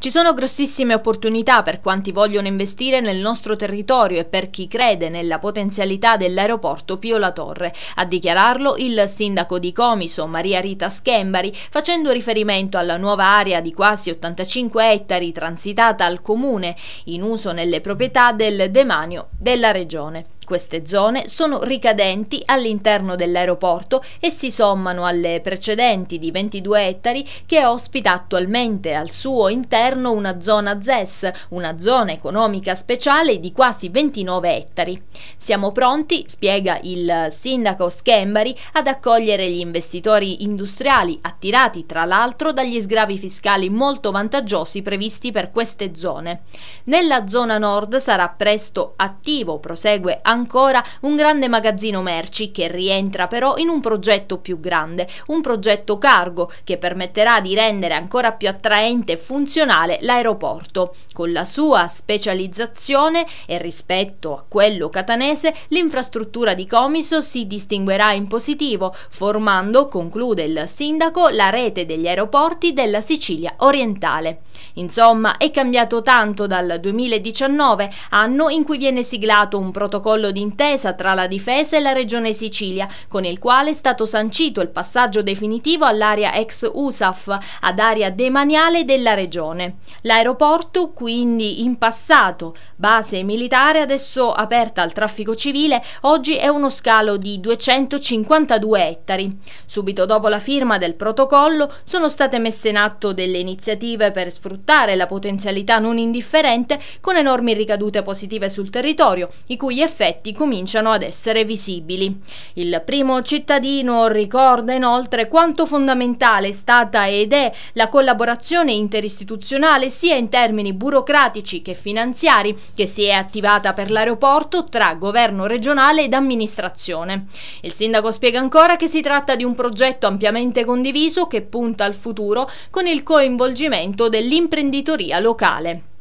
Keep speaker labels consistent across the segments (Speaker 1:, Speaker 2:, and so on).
Speaker 1: Ci sono grossissime opportunità per quanti vogliono investire nel nostro territorio e per chi crede nella potenzialità dell'aeroporto Pio La Torre, a dichiararlo il sindaco di Comiso Maria Rita Schembari, facendo riferimento alla nuova area di quasi 85 ettari transitata al comune, in uso nelle proprietà del demanio della regione. Queste zone sono ricadenti all'interno dell'aeroporto e si sommano alle precedenti di 22 ettari che ospita attualmente al suo interno una zona ZES, una zona economica speciale di quasi 29 ettari. Siamo pronti, spiega il sindaco Schembari, ad accogliere gli investitori industriali attirati tra l'altro dagli sgravi fiscali molto vantaggiosi previsti per queste zone. Nella zona nord sarà presto attivo, prosegue anche ancora un grande magazzino merci che rientra però in un progetto più grande, un progetto cargo che permetterà di rendere ancora più attraente e funzionale l'aeroporto. Con la sua specializzazione e rispetto a quello catanese, l'infrastruttura di Comiso si distinguerà in positivo, formando, conclude il sindaco, la rete degli aeroporti della Sicilia orientale. Insomma, è cambiato tanto dal 2019, anno in cui viene siglato un protocollo d'intesa tra la difesa e la Regione Sicilia, con il quale è stato sancito il passaggio definitivo all'area ex USAF, ad area demaniale della Regione. L'aeroporto, quindi in passato base militare, adesso aperta al traffico civile, oggi è uno scalo di 252 ettari. Subito dopo la firma del protocollo sono state messe in atto delle iniziative per sfruttare sfruttare la potenzialità non indifferente con enormi ricadute positive sul territorio, i cui effetti cominciano ad essere visibili. Il primo cittadino ricorda inoltre quanto fondamentale è stata ed è la collaborazione interistituzionale sia in termini burocratici che finanziari che si è attivata per l'aeroporto tra governo regionale ed amministrazione. Il sindaco spiega ancora che si tratta di un progetto ampiamente condiviso che punta al futuro con il coinvolgimento dell'interno imprenditoria locale.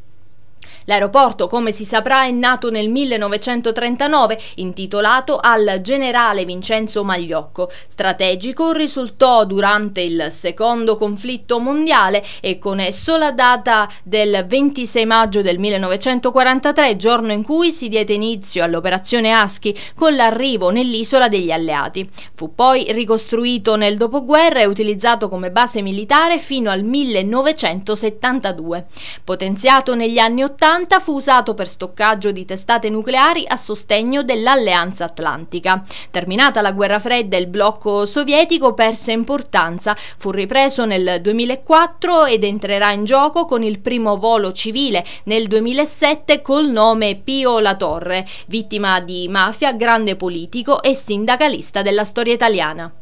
Speaker 1: L'aeroporto, come si saprà, è nato nel 1939, intitolato al generale Vincenzo Magliocco. Strategico risultò durante il secondo conflitto mondiale e con esso la data del 26 maggio del 1943, giorno in cui si diede inizio all'operazione Aschi con l'arrivo nell'isola degli alleati. Fu poi ricostruito nel dopoguerra e utilizzato come base militare fino al 1972. Potenziato negli anni 80, 1990 fu usato per stoccaggio di testate nucleari a sostegno dell'Alleanza Atlantica. Terminata la guerra fredda il blocco sovietico perse importanza, fu ripreso nel 2004 ed entrerà in gioco con il primo volo civile nel 2007 col nome Pio La Torre, vittima di mafia, grande politico e sindacalista della storia italiana.